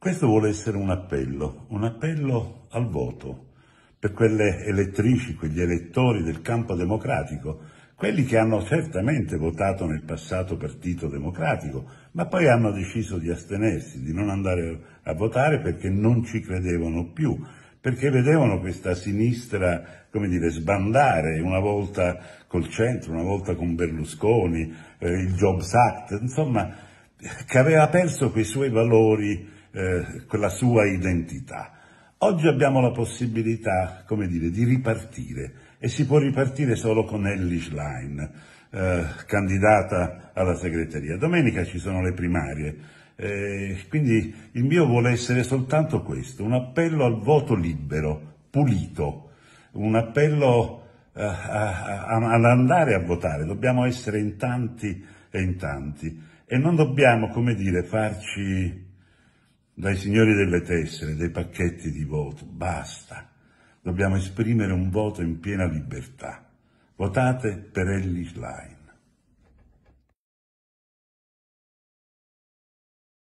Questo vuole essere un appello, un appello al voto per quelle elettrici, quegli elettori del campo democratico, quelli che hanno certamente votato nel passato Partito Democratico, ma poi hanno deciso di astenersi, di non andare a votare perché non ci credevano più, perché vedevano questa sinistra, come dire, sbandare, una volta col centro, una volta con Berlusconi, eh, il Jobs Act, insomma, che aveva perso quei suoi valori eh, quella sua identità. Oggi abbiamo la possibilità, come dire, di ripartire e si può ripartire solo con Ellie Schlein, eh, candidata alla segreteria. Domenica ci sono le primarie, eh, quindi il mio vuole essere soltanto questo, un appello al voto libero, pulito, un appello eh, ad andare a votare, dobbiamo essere in tanti e in tanti e non dobbiamo, come dire, farci dai signori delle tessere, dei pacchetti di voto. Basta. Dobbiamo esprimere un voto in piena libertà. Votate per Ellis Line.